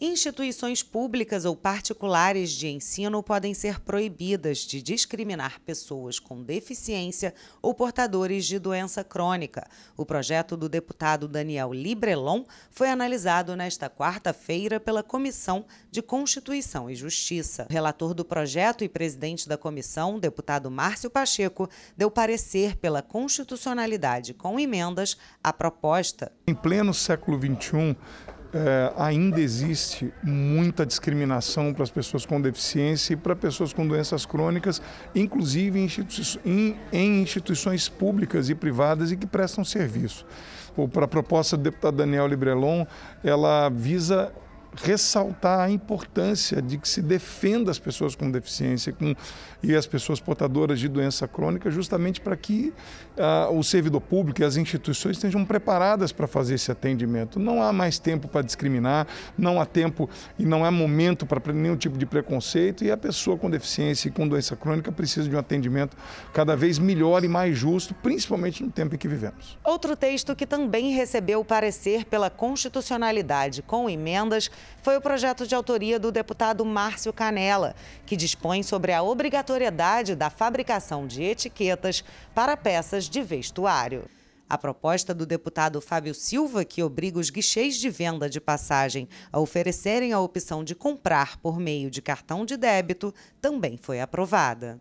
Instituições públicas ou particulares de ensino podem ser proibidas de discriminar pessoas com deficiência ou portadores de doença crônica. O projeto do deputado Daniel Librelon foi analisado nesta quarta-feira pela Comissão de Constituição e Justiça. O relator do projeto e presidente da comissão, deputado Márcio Pacheco, deu parecer pela constitucionalidade com emendas à proposta. Em pleno século XXI, é, ainda existe muita discriminação para as pessoas com deficiência e para pessoas com doenças crônicas, inclusive em, em, em instituições públicas e privadas e que prestam serviço. Ou para a proposta do deputado Daniel Librelon, ela visa ressaltar a importância de que se defenda as pessoas com deficiência com, e as pessoas portadoras de doença crônica, justamente para que uh, o servidor público e as instituições estejam preparadas para fazer esse atendimento. Não há mais tempo para discriminar, não há tempo e não há momento para nenhum tipo de preconceito, e a pessoa com deficiência e com doença crônica precisa de um atendimento cada vez melhor e mais justo, principalmente no tempo em que vivemos. Outro texto que também recebeu parecer pela constitucionalidade com emendas foi o projeto de autoria do deputado Márcio Canela, que dispõe sobre a obrigatoriedade da fabricação de etiquetas para peças de vestuário. A proposta do deputado Fábio Silva, que obriga os guichês de venda de passagem a oferecerem a opção de comprar por meio de cartão de débito, também foi aprovada.